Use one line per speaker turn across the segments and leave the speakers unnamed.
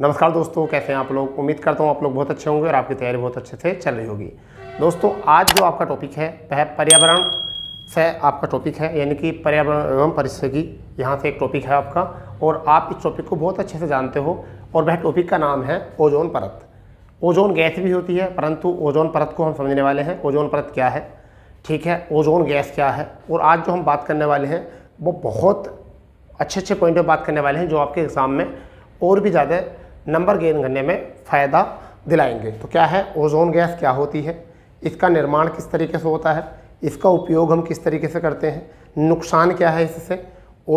नमस्कार दोस्तों कैसे हैं आप लोग उम्मीद करता हूँ आप लोग बहुत अच्छे होंगे और आपकी तैयारी बहुत अच्छे से चल रही होगी दोस्तों आज जो आपका टॉपिक है वह पर्यावरण से आपका टॉपिक है यानी कि पर्यावरण एवं परिस्थिति यहाँ से एक टॉपिक है आपका और आप इस टॉपिक को बहुत अच्छे से जानते हो और वह टॉपिक का नाम है ओजोन परत ओजोन गैस भी होती है परंतु ओजोन परत को हम समझने वाले हैं ओजोन परत क्या है ठीक है ओजोन गैस क्या है और आज जो हम बात करने वाले हैं वो बहुत अच्छे अच्छे पॉइंट पर बात करने वाले हैं जो आपके एग्ज़ाम में और भी ज़्यादा नंबर गेन करने में फ़ायदा दिलाएंगे तो क्या है ओजोन गैस क्या होती है इसका निर्माण किस तरीके से होता है इसका उपयोग हम किस तरीके से करते हैं नुकसान क्या है इससे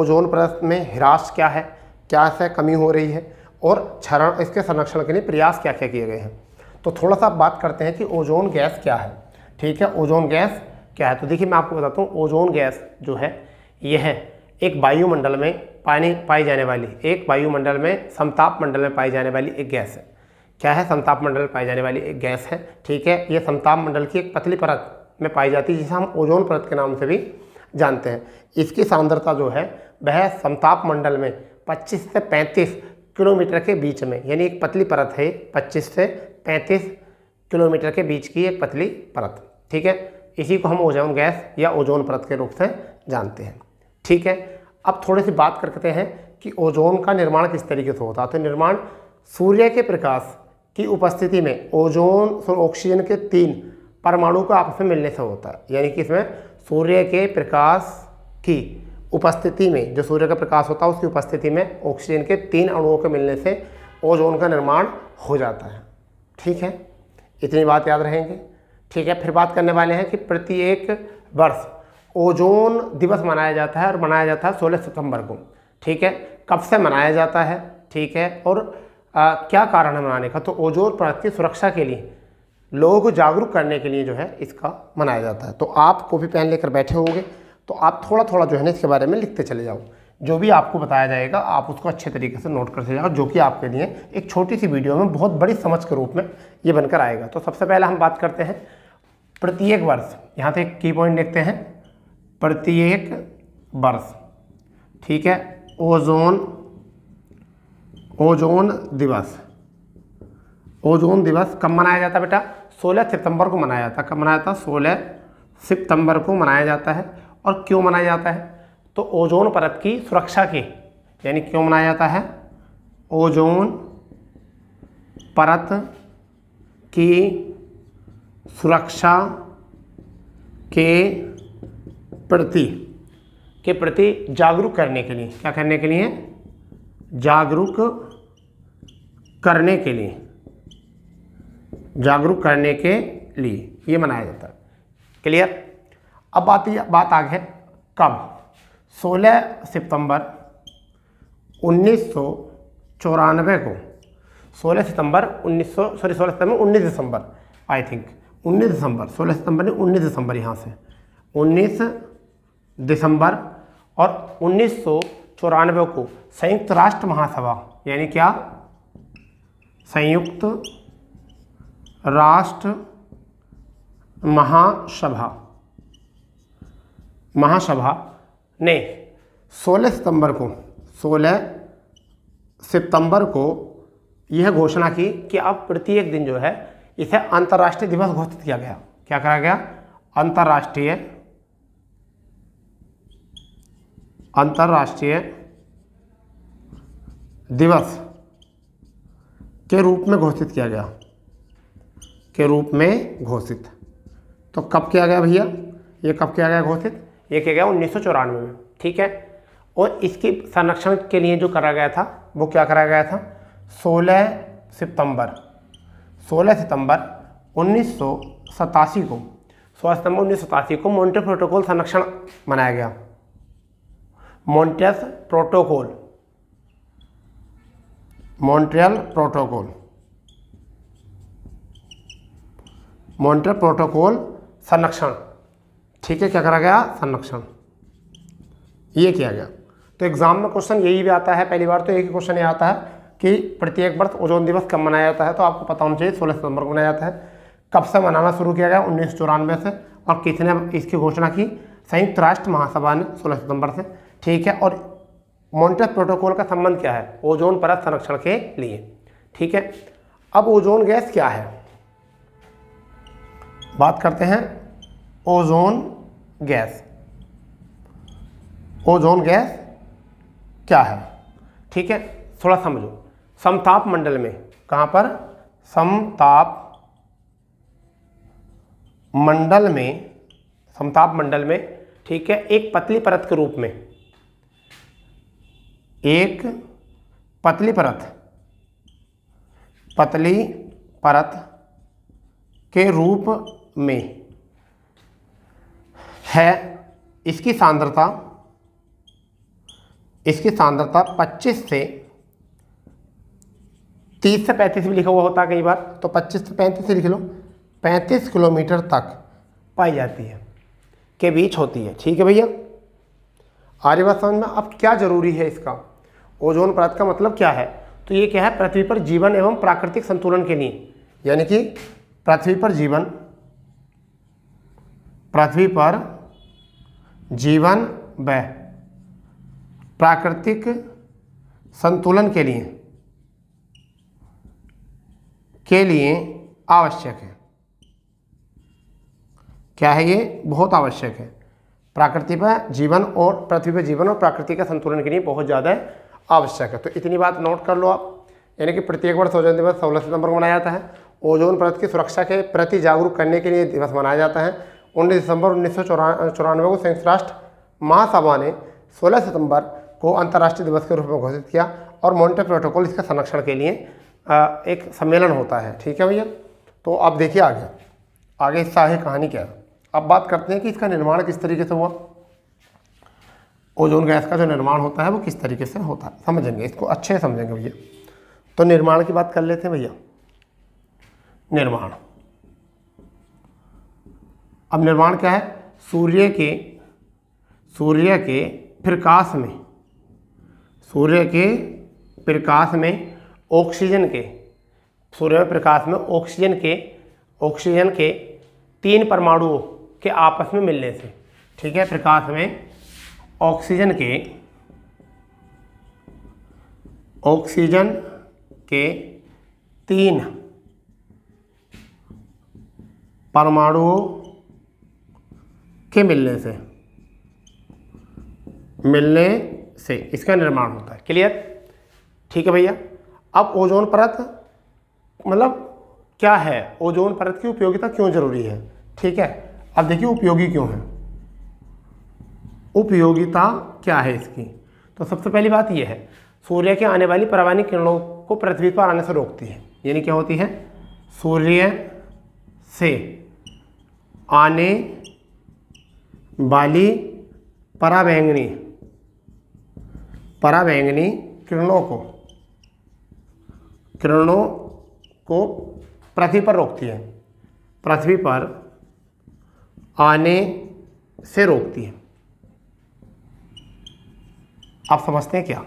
ओजोन प्रस्त में ह्रास क्या है क्या से कमी हो रही है और क्षरण इसके संरक्षण के लिए प्रयास क्या क्या किए गए हैं तो थोड़ा सा बात करते हैं कि ओजोन गैस क्या है ठीक है ओजोन गैस क्या है तो देखिए मैं आपको बताता हूँ ओजोन गैस जो है यह है, एक वायुमंडल में पानी पाई जाने वाली एक वायुमंडल में समताप मंडल में पाई जाने वाली एक गैस है क्या है समताप मंडल में पाई जाने वाली एक गैस है ठीक है ये समताप मंडल की एक पतली परत में पाई जाती है जिसे हम ओजोन परत के नाम से भी जानते हैं इसकी सांद्रता जो है वह समताप मंडल में 25 से 35 किलोमीटर के बीच में यानी एक पतली परत है 25 से 35 किलोमीटर के बीच की एक पतली परत ठीक है इसी को हम ओजोन गैस या ओजोन परत के रूप से जानते हैं ठीक है अब थोड़ी सी बात करते हैं कि ओजोन का निर्माण किस तरीके से होता है तो निर्माण सूर्य के प्रकाश की उपस्थिति में ओजोन और ऑक्सीजन के तीन परमाणु का आपस में मिलने से होता है यानी कि इसमें सूर्य के प्रकाश की उपस्थिति में जो सूर्य का प्रकाश होता है उसकी उपस्थिति में ऑक्सीजन के तीन अणुओं के मिलने से ओजोन का निर्माण हो जाता है ठीक है इतनी बात याद रहेंगे ठीक है फिर बात करने वाले हैं कि प्रत्येक वर्ष ओजोन दिवस मनाया जाता है और मनाया जाता है सोलह सितंबर को ठीक है कब से मनाया जाता है ठीक है और आ, क्या कारण है मनाने का तो ओजोन परत की सुरक्षा के लिए लोगों को जागरूक करने के लिए जो है इसका मनाया जाता है तो आप कॉपी पेन लेकर बैठे होंगे तो आप थोड़ा थोड़ा जो है ना इसके बारे में लिखते चले जाओ जो भी आपको बताया जाएगा आप उसको अच्छे तरीके से नोट करते जाओ जो कि आपके लिए एक छोटी सी वीडियो में बहुत बड़ी समझ के रूप में ये बनकर आएगा तो सबसे पहले हम बात करते हैं प्रत्येक वर्ष यहाँ से एक की पॉइंट देखते हैं प्रत्येक वर्ष ठीक है ओजोन ओजोन दिवस ओजोन दिवस कब मनाया जाता है बेटा 16 सितंबर को मनाया जाता है कब मनाया जाता है 16 सितंबर को मनाया जाता है और क्यों मनाया जाता है तो ओजोन परत की सुरक्षा की यानी क्यों मनाया जाता है ओजोन परत की सुरक्षा के प्रति के प्रति जागरूक करने के लिए क्या करने के लिए जागरूक करने के लिए जागरूक करने के लिए ये मनाया जाता है क्लियर अब बात ये बात आ गई कब 16 सितंबर उन्नीस को 16 सितंबर 1900 sorry 16 September 19 December I think 19 दिसंबर 16 सितंबर नहीं 19 दिसंबर यहाँ से दिसंबर और उन्नीस को संयुक्त राष्ट्र महासभा यानी क्या संयुक्त राष्ट्र महासभा महासभा ने 16 सितंबर को 16 सितंबर को यह घोषणा की कि अब प्रत्येक दिन जो है इसे अंतर्राष्ट्रीय दिवस घोषित किया गया क्या करा गया अंतर्राष्ट्रीय अंतर्राष्ट्रीय दिवस के रूप में घोषित किया गया के रूप में घोषित तो कब किया गया भैया ये कब किया गया घोषित ये किया गया उन्नीस में ठीक है और इसकी संरक्षण के लिए जो करा गया था वो क्या करा गया था 16 सितंबर 16 सितंबर उन्नीस को 16 सितंबर उन्नीस को मोन्टे प्रोटोकॉल संरक्षण मनाया गया Montreal protocol Montreal protocol Montreal protocol संरक्षण ठीक है क्या करा गया संरक्षण ये किया गया तो एग्ज़ाम में क्वेश्चन यही भी आता है पहली बार तो एक ही क्वेश्चन ये आता है कि प्रत्येक वर्ष ओजोन दिवस कब मनाया जाता है तो आपको पता होना चाहिए सोलह सितंबर को मनाया जाता है कब से मनाना शुरू किया गया उन्नीस से और किसने इसकी घोषणा की संयुक्त राष्ट्र महासभा ने सोलह सितंबर से ठीक है और मॉन्टर प्रोटोकॉल का संबंध क्या है ओजोन परत संरक्षण के लिए ठीक है अब ओजोन गैस क्या है बात करते हैं ओजोन गैस ओजोन गैस क्या है ठीक है थोड़ा समझो समताप मंडल में कहां पर समताप मंडल में समताप मंडल में ठीक है एक पतली परत के रूप में एक पतली परत पतली परत के रूप में है इसकी सांद्रता इसकी सांद्रता 25 से 30 से 35 भी लिखा हुआ होता है कई बार तो 25 से 35 से लिख लो 35 किलोमीटर तक पाई जाती है के बीच होती है ठीक है भैया आर्य समझ में अब क्या ज़रूरी है इसका ओजोन परत का मतलब क्या है तो ये क्या है पृथ्वी पर जीवन एवं प्राकृतिक संतुलन के लिए यानी कि पृथ्वी पर जीवन पृथ्वी पर जीवन व प्राकृतिक संतुलन के लिए के लिए आवश्यक है क्या है ये बहुत आवश्यक है प्राकृति पर जीवन और पृथ्वी पर जीवन और प्राकृति का संतुलन के लिए बहुत ज़्यादा आवश्यक है तो इतनी बात नोट कर लो आप यानी कि प्रत्येक वर्ष ओजोन दिवस सोलह सितंबर को मनाया जाता है ओजोन परत की सुरक्षा के प्रति जागरूक करने के लिए दिवस मनाया जाता है उन्नीस दिसंबर उन्नीस सौ चौरानवे को संयुक्त राष्ट्र महासभा ने सोलह सितंबर को अंतर्राष्ट्रीय दिवस के रूप में घोषित किया और मोन्टे प्रोटोकॉल इसके संरक्षण के लिए एक सम्मेलन होता है ठीक है भैया तो आप देखिए आगे आगे इस है कहानी क्या है अब बात करते हैं कि इसका निर्माण किस तरीके से हुआ ओजोन गैस का जो निर्माण होता है वो किस तरीके से होता है समझेंगे इसको अच्छे से समझेंगे भैया तो निर्माण की बात कर लेते हैं भैया निर्माण अब निर्माण क्या है सूर्य के सूर्य के प्रकाश में सूर्य के प्रकाश में ऑक्सीजन के सूर्य में प्रकाश में ऑक्सीजन के ऑक्सीजन के तीन परमाणुओं के आपस में मिलने से ठीक है प्रकाश में ऑक्सीजन के ऑक्सीजन के तीन परमाणुओं के मिलने से मिलने से इसका निर्माण होता है क्लियर ठीक है भैया अब ओजोन परत मतलब क्या है ओजोन परत की उपयोगिता क्यों जरूरी है ठीक है अब देखिए उपयोगी क्यों है उपयोगिता क्या है इसकी तो सबसे पहली बात यह है सूर्य के आने वाली परवानी किरणों को पृथ्वी पर आने से रोकती है यानी क्या होती है सूर्य से आने वाली पराबैंगनी पराबैंगनी किरणों को किरणों को पृथ्वी पर रोकती है पृथ्वी पर आने से रोकती है आप समझते हैं क्या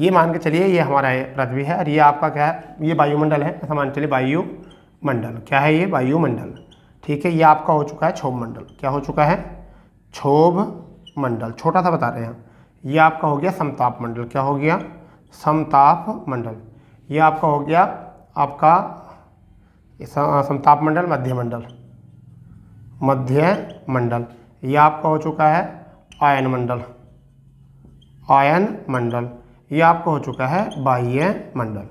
ये मान के चलिए ये हमारा पृथ्वी है और ये आपका क्या है ये वायुमंडल है ऐसा मान चलिए वायुमंडल क्या है ये वायुमंडल ठीक है ये आपका हो चुका है क्षोभ मंडल क्या हो चुका है क्षोभ मंडल छोटा सा बता रहे हैं ये आपका हो गया समताप मंडल क्या हो गया समताप मंडल ये आपका हो गया आपका समताप मंडल मध्य मंडल मध्य मंडल ये आपका हो चुका है आयन मंडल आयन मंडल ये आपको हो चुका है बाह्य मंडल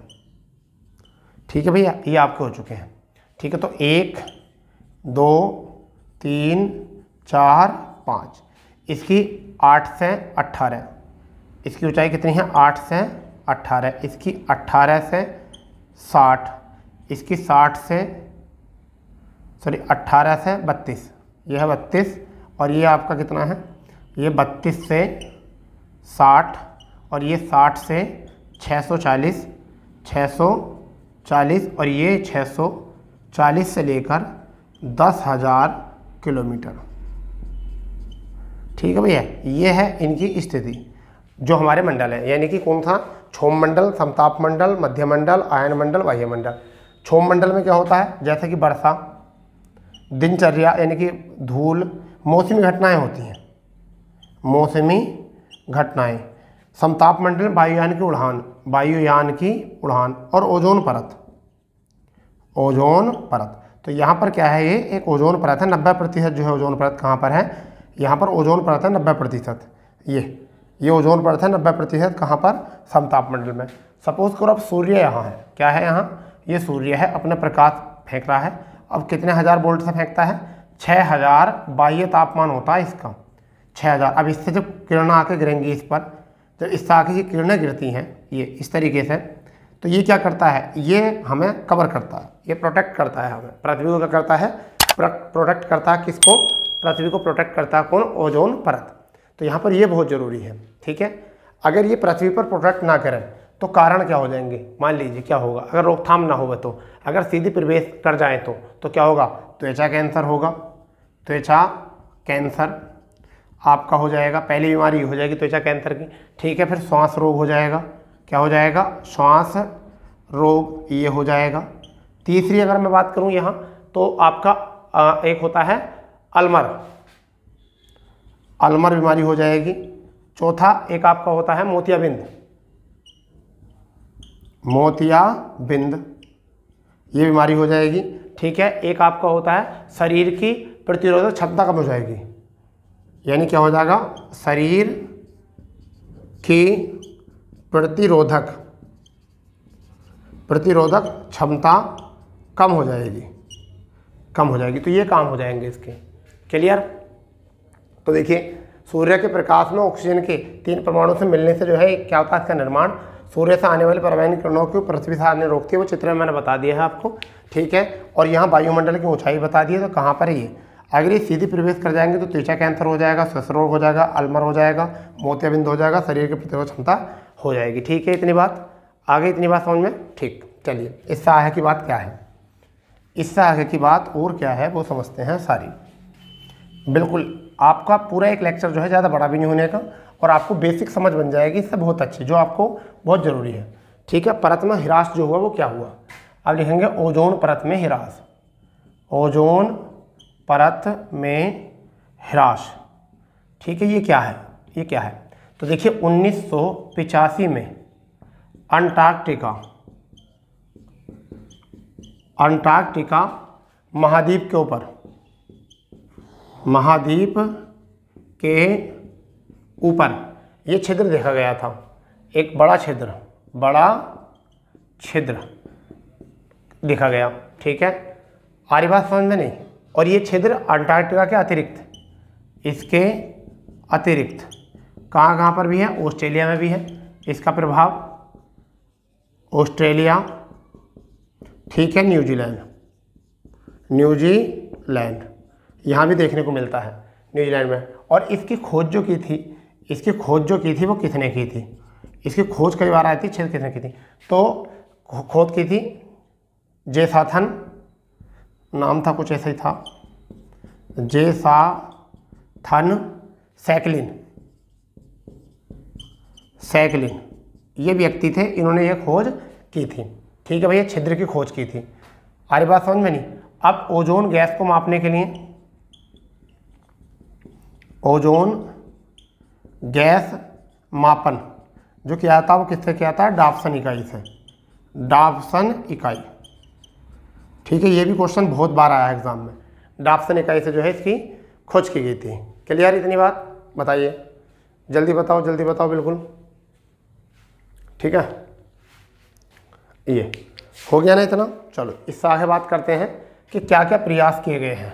ठीक है भैया ये आपके हो चुके हैं ठीक है तो एक दो तीन चार पाँच इसकी आठ से अट्ठारह इसकी ऊंचाई कितनी है आठ से अट्ठारह इसकी अट्ठारह से साठ इसकी साठ से सॉरी अट्ठारह से बत्तीस यह है बत्तीस और ये आपका कितना है ये बत्तीस से साठ और ये साठ से छः सौ चालीस छः सौ चालीस और ये छः सौ चालीस से लेकर दस हज़ार किलोमीटर ठीक है भैया ये है इनकी स्थिति जो हमारे मंडल है यानी कि कौन था छोम मंडल समताप मंडल मध्य मंडल आयन मंडल बाह्य मंडल मंडल में क्या होता है जैसे कि वर्षा दिनचर्या यानी कि धूल मौसमी घटनाएं होती हैं मौसमी घटनाएं समताप मंडल वायुयान की उड़ान वायुयान की उड़ान और ओजोन परत ओजोन परत तो यहाँ पर क्या है ये एक ओजोन परत है नब्बे प्रतिशत जो है ओजोन परत कहाँ पर है यहाँ पर ओजोन परत है नब्बे प्रतिशत ये ये ओजोन परत है नब्बे प्रतिशत कहाँ पर समताप मंडल में सपोज करो अब सूर्य यहाँ है क्या है यहाँ ये सूर्य है अपने प्रकाश फेंक रहा है अब कितने हज़ार वोल्ट से फेंकता है छः हज़ार बाह्य तापमान होता है इसका छः हज़ार अब इससे जब किरण आके गिरेंगी इस पर जब तो इस आके की किरणें गिरती हैं ये इस तरीके से तो ये क्या करता है ये हमें कवर करता है ये प्रोटेक्ट करता है हमें पृथ्वी को क्या करता है प्रोटेक्ट करता है किसको पृथ्वी को प्रोटेक्ट करता है कौन ओजोन परत तो यहाँ पर ये बहुत ज़रूरी है ठीक है अगर ये पृथ्वी पर प्रोटेक्ट ना करें तो कारण क्या हो जाएंगे मान लीजिए क्या होगा अगर रोकथाम ना हो तो अगर सीधी प्रवेश कर जाए तो तो क्या होगा त्वचा कैंसर होगा त्वचा कैंसर आपका हो जाएगा पहली बीमारी हो जाएगी त्वचा कैंसर की ठीक है फिर श्वास रोग हो जाएगा क्या हो जाएगा श्वास रोग ये हो जाएगा तीसरी अगर मैं बात करूँ यहाँ तो आपका एक होता है अलमर अलमर बीमारी हो जाएगी चौथा एक आपका होता है मोतियाबिंद मोतियाबिंद ये बीमारी हो जाएगी ठीक है एक आपका होता है शरीर की प्रतिरोधक क्षमता कम हो जाएगी यानी क्या हो जाएगा शरीर की प्रतिरोधक प्रतिरोधक क्षमता कम हो जाएगी कम हो जाएगी तो ये काम हो जाएंगे इसके क्लियर तो देखिए सूर्य के प्रकाश में ऑक्सीजन के तीन परमाणु से मिलने से जो है क्या होता है इसका निर्माण सूर्य से आने वाले परमाणु किरणों को पृथ्वी से आने रोकती है वो चित्र में मैंने बता दिया है आपको ठीक है और यहाँ वायुमंडल की ऊंचाई बता दी है तो कहाँ पर है ये अगर ये सीधे प्रवेश कर जाएंगे तो त्वचा कैंसर हो जाएगा ससरोग हो जाएगा अल्मर हो जाएगा मोतियाबिंद हो जाएगा शरीर की प्रतिरोध क्षमता हो जाएगी ठीक है इतनी बात आगे इतनी बात समझ में ठीक चलिए इससे आगे की बात क्या है इससे आगे की बात और क्या है वो समझते हैं सारी बिल्कुल आपका पूरा एक लेक्चर जो है ज़्यादा बड़ा भी नहीं होने का और आपको बेसिक समझ बन जाएगी इससे बहुत अच्छी जो आपको बहुत ज़रूरी है ठीक है परत में हिरास जो हुआ वो क्या हुआ अब लिखेंगे ओजोन परत में हिरास ओजोन परत में ह्रास ठीक है ये क्या है ये क्या है तो देखिए उन्नीस में अंटार्कटिका अंटार्कटिका महाद्वीप के ऊपर महाद्वीप के ऊपर ये छिद्र देखा गया था एक बड़ा छिद्र बड़ा छिद्र देखा गया ठीक है आर्य बात समझ में नहीं और ये क्षेत्र अंटार्कटिका के अतिरिक्त इसके अतिरिक्त कहाँ कहाँ पर भी है ऑस्ट्रेलिया में भी है इसका प्रभाव ऑस्ट्रेलिया ठीक है न्यूजीलैंड न्यूजीलैंड यहाँ भी देखने को मिलता है न्यूजीलैंड में और इसकी खोज जो की थी इसकी खोज जो की थी वो किसने की थी इसकी खोज कई बार आई थी छेद किसने की थी तो खोज की थी जेसाथन नाम था कुछ ऐसा ही था जे सा थन सैकलिन सैकलिन ये व्यक्ति थे इन्होंने ये खोज की थी ठीक है भैया छिद्र की खोज की थी अरे बात समझ में नहीं अब ओजोन गैस को मापने के लिए ओजोन गैस मापन जो किया था वो किससे किया था डाफसन इकाई से डाफसन इकाई ठीक है ये भी क्वेश्चन बहुत बार आया एग्ज़ाम में डाप्सन इकाई से जो है इसकी खोज की गई थी क्लियर इतनी बात बताइए जल्दी बताओ जल्दी बताओ बिल्कुल ठीक है ये हो गया ना इतना चलो इससे आगे बात करते हैं कि क्या क्या प्रयास किए गए हैं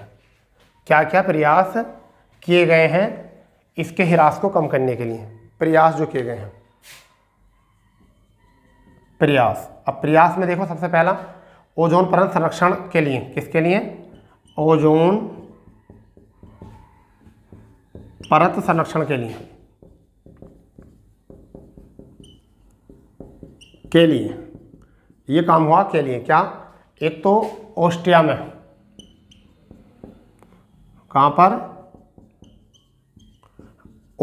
क्या क्या प्रयास किए गए हैं इसके हिरास को कम करने के लिए प्रयास जो किए गए हैं प्रयास अब प्रयास में देखो सबसे पहला ओजोन परत संरक्षण के लिए किसके लिए ओजोन परत संरक्षण के लिए के लिए ये काम हुआ के लिए क्या एक तो ऑस्ट्रिया में कहाँ पर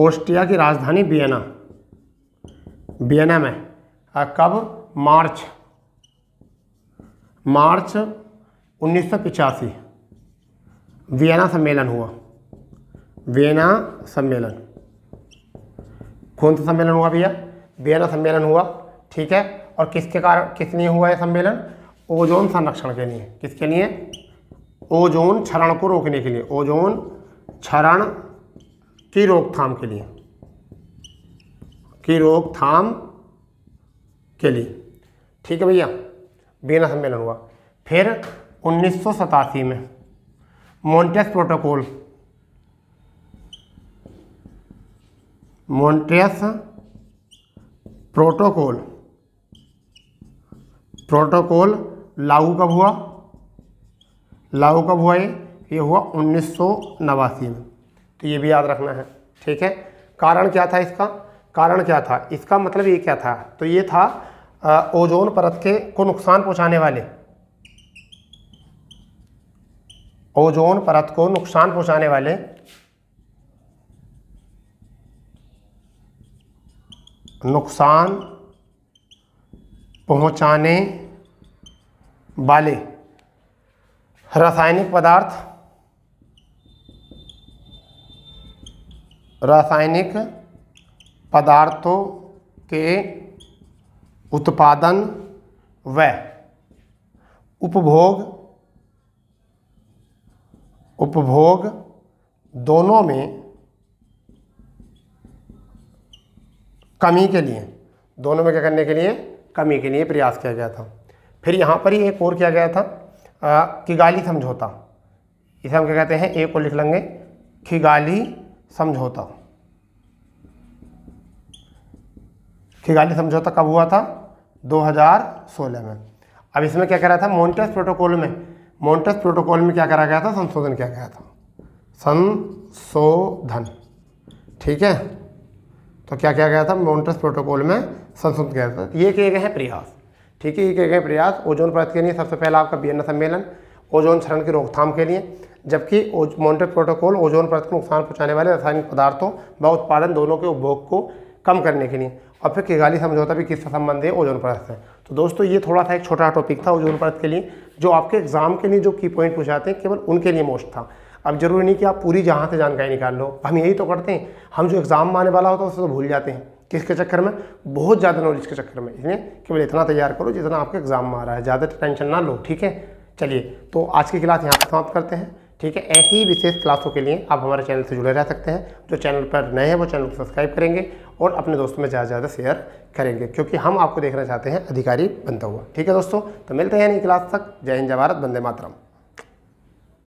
ऑस्ट्रिया की राजधानी बियना बियना में कब मार्च मार्च उन्नीस वियना सम्मेलन हुआ वियना सम्मेलन कौन सा सम्मेलन हुआ भैया वियना सम्मेलन हुआ ठीक है और किसके कारण किस लिए हुआ है सम्मेलन ओजोन संरक्षण के लिए किसके लिए ओजोन क्षरण को रोकने के लिए ओजोन क्षरण की रोकथाम के लिए की रोकथाम के लिए ठीक है भैया बीना सम्मेलन हुआ फिर उन्नीस में Montreal protocol Montreal protocol protocol लागू कब हुआ लागू कब हुआ ये ये हुआ उन्नीस में तो ये भी याद रखना है ठीक है कारण क्या था इसका कारण क्या था इसका मतलब ये क्या था तो ये था ओजोन परत के को नुकसान पहुंचाने वाले ओजोन परत को नुकसान पहुंचाने वाले नुकसान पहुंचाने वाले रासायनिक पदार्थ रासायनिक पदार्थों के उत्पादन व उपभोग उपभोग दोनों में कमी के लिए दोनों में क्या करने के लिए कमी के लिए प्रयास किया गया था फिर यहाँ पर ही एक और किया गया था किगाली समझौता इसे हम क्या कहते हैं एक को लिख लेंगे खिगाली समझौता खिगाली समझौता तो कब हुआ था 2016 में अब इसमें क्या करा था मोन्टेस प्रोटोकॉल में मोन्टेस प्रोटोकॉल में क्या करा गया था संशोधन किया गया था संशोधन ठीक है तो क्या क्या गया था मोन्टेस प्रोटोकॉल में संशोधन किया गया था ये किए गए हैं प्रयास ठीक है ये किए गए प्रयास ओजोन परत के लिए सबसे पहला आपका बियना सम्मेलन ओजोन क्षरण की रोकथाम के लिए जबकि मोन्टेस प्रोटोकॉल ओजोन परत को नुकसान पहुँचाने वाले रासायनिक पदार्थों व उत्पादन दोनों के उपभोग को कम करने के लिए और फिर किगाली समझौता भी किससे संबंध है ओजोन परत से तो दोस्तों ये थोड़ा सा एक छोटा टॉपिक था ओजोन परत के लिए जो आपके एग्जाम के लिए जो की पॉइंट पूछाते हैं केवल उनके लिए मोस्ट था अब जरूरी नहीं कि आप पूरी जहाँ से जानकारी निकाल लो हम यही तो करते हैं हम जो एग्ज़ाम आने वाला होता है उससे तो भूल जाते हैं किसके चक्कर में बहुत ज़्यादा नॉलेज के चक्कर में इसलिए केवल इतना तैयार करो जितना आपके एग्ज़ाम में आ रहा है ज़्यादा टेंशन ना लो ठीक है चलिए तो आज की क्लास यहाँ पर समाप्त करते हैं ठीक है ऐसी ही विशेष क्लासों के लिए आप हमारे चैनल से जुड़े रह सकते हैं जो चैनल पर नए हैं वो चैनल को सब्सक्राइब करेंगे और अपने दोस्तों में ज़्यादा से ज़्यादा शेयर करेंगे क्योंकि हम आपको देखना चाहते हैं अधिकारी बनता हुआ ठीक है दोस्तों तो मिलते हैं नई क्लास तक जय हिंद जय भारत बंदे मातरम